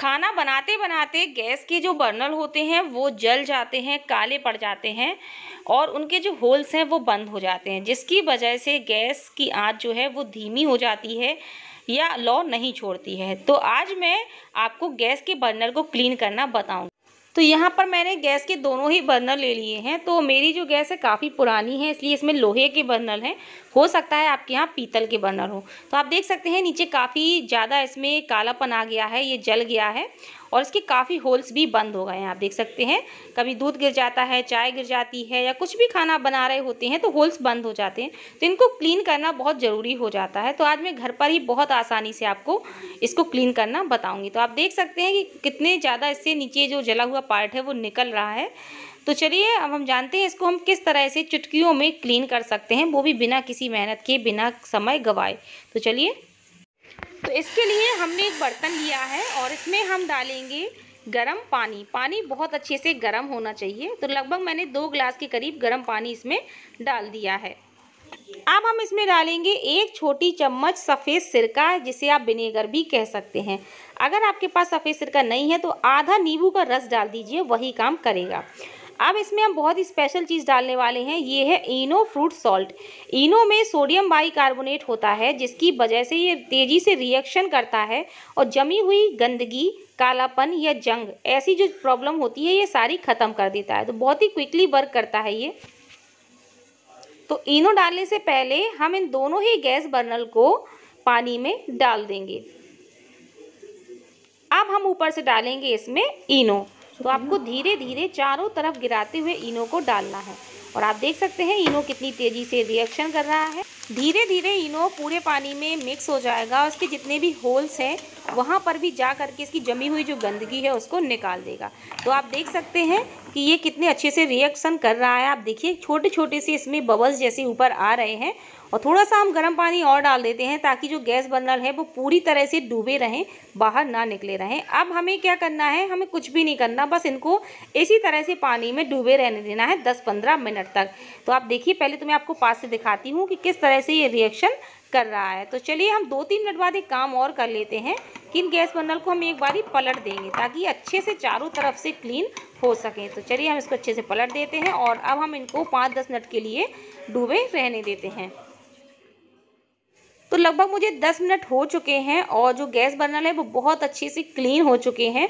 खाना बनाते बनाते गैस के जो बर्नल होते हैं वो जल जाते हैं काले पड़ जाते हैं और उनके जो होल्स हैं वो बंद हो जाते हैं जिसकी वजह से गैस की आँच जो है वो धीमी हो जाती है या लौ नहीं छोड़ती है तो आज मैं आपको गैस के बर्नर को क्लीन करना बताऊँगी तो यहाँ पर मैंने गैस के दोनों ही बर्नर ले लिए हैं तो मेरी जो गैस है काफ़ी पुरानी है इसलिए इसमें लोहे के बर्नर हैं हो सकता है आपके यहाँ पीतल के बर्नर हो तो आप देख सकते हैं नीचे काफ़ी ज़्यादा इसमें कालापन आ गया है ये जल गया है और इसके काफ़ी होल्स भी बंद हो गए हैं आप देख सकते हैं कभी दूध गिर जाता है चाय गिर जाती है या कुछ भी खाना बना रहे होते हैं तो होल्स बंद हो जाते हैं तो इनको क्लीन करना बहुत ज़रूरी हो जाता है तो आज मैं घर पर ही बहुत आसानी से आपको इसको क्लीन करना बताऊँगी तो आप देख सकते हैं कि कितने ज़्यादा इससे नीचे जो जला हुआ पार्ट है वो निकल रहा है तो चलिए अब हम जानते हैं इसको हम किस तरह से चुटकियों में क्लीन कर सकते हैं वो भी बिना किसी मेहनत के बिना समय गवाए तो चलिए तो इसके लिए हमने एक बर्तन लिया है और इसमें हम डालेंगे गरम पानी पानी बहुत अच्छे से गरम होना चाहिए तो लगभग मैंने दो ग्लास के करीब गरम पानी इसमें डाल दिया है अब हम इसमें डालेंगे एक छोटी चम्मच सफ़ेद सिरका जिसे आप विनेगर भी कह सकते हैं अगर आपके पास सफ़ेद सिरका नहीं है तो आधा नींबू का रस डाल दीजिए वही काम करेगा अब इसमें हम बहुत ही स्पेशल चीज़ डालने वाले हैं ये है इनो फ्रूट सॉल्ट इनो में सोडियम बाइकार्बोनेट होता है जिसकी वजह से ये तेज़ी से रिएक्शन करता है और जमी हुई गंदगी कालापन या जंग ऐसी जो प्रॉब्लम होती है ये सारी ख़त्म कर देता है तो बहुत ही क्विकली वर्क करता है ये तो इनो डालने से पहले हम इन दोनों ही गैस बर्नल को पानी में डाल देंगे अब हम ऊपर से डालेंगे इसमें इनो तो आपको धीरे धीरे चारों तरफ गिराते हुए इनो को डालना है और आप देख सकते हैं इनो कितनी तेज़ी से रिएक्शन कर रहा है धीरे धीरे इनो पूरे पानी में मिक्स हो जाएगा और जितने भी होल्स हैं वहाँ पर भी जा करके इसकी जमी हुई जो गंदगी है उसको निकाल देगा तो आप देख सकते हैं कि ये कितने अच्छे से रिएक्शन कर रहा है आप देखिए छोटे छोटे से इसमें बबल्स जैसे ऊपर आ रहे हैं और थोड़ा सा हम गर्म पानी और डाल देते हैं ताकि जो गैस बर्नर है वो पूरी तरह से डूबे रहें बाहर ना निकले रहें अब हमें क्या करना है हमें कुछ भी नहीं करना बस इनको इसी तरह से पानी में डूबे रहने देना है दस पंद्रह मिनट तक तो आप देखिए पहले तो मैं आपको पास से दिखाती हूँ कि किस तरह से ये रिएक्शन कर रहा है तो चलिए हम दो तीन मिनट बाद एक काम और कर लेते हैं कि इन गैस बर्नर को हम एक बार ही पलट देंगे ताकि अच्छे से चारों तरफ से क्लीन हो सके तो चलिए हम इसको अच्छे से पलट देते हैं और अब हम इनको पाँच दस मिनट के लिए डूबे रहने देते हैं तो लगभग मुझे दस मिनट हो चुके हैं और जो गैस बर्नर है वो बहुत अच्छे से क्लीन हो चुके हैं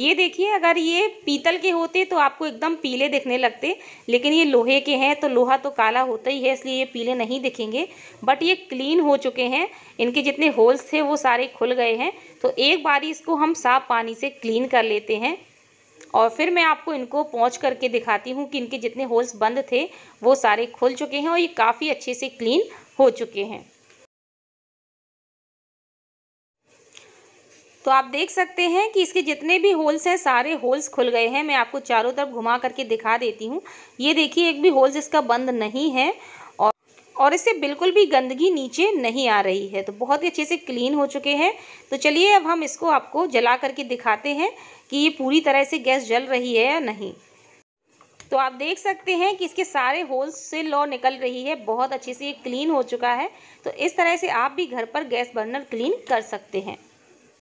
ये देखिए अगर ये पीतल के होते तो आपको एकदम पीले दिखने लगते लेकिन ये लोहे के हैं तो लोहा तो काला होता ही है इसलिए ये पीले नहीं दिखेंगे बट ये क्लीन हो चुके हैं इनके जितने होल्स थे वो सारे खुल गए हैं तो एक बारी इसको हम साफ पानी से क्लीन कर लेते हैं और फिर मैं आपको इनको पहुँच करके दिखाती हूँ कि इनके जितने होल्स बंद थे वो सारे खुल चुके हैं और ये काफ़ी अच्छे से क्लीन हो चुके हैं तो आप देख सकते हैं कि इसके जितने भी होल्स हैं सारे होल्स खुल गए हैं मैं आपको चारों तरफ घुमा करके दिखा देती हूँ ये देखिए एक भी होल्स इसका बंद नहीं है और इससे बिल्कुल भी गंदगी नीचे नहीं आ रही है तो बहुत ही अच्छे से क्लीन हो चुके हैं तो चलिए अब हम इसको आपको जला करके दिखाते हैं कि ये पूरी तरह से गैस जल रही है या नहीं तो आप देख सकते हैं कि इसके सारे होल्स से लॉ निकल रही है बहुत अच्छे से ये क्लीन हो चुका है तो इस तरह से आप भी घर पर गैस बर्नर क्लीन कर सकते हैं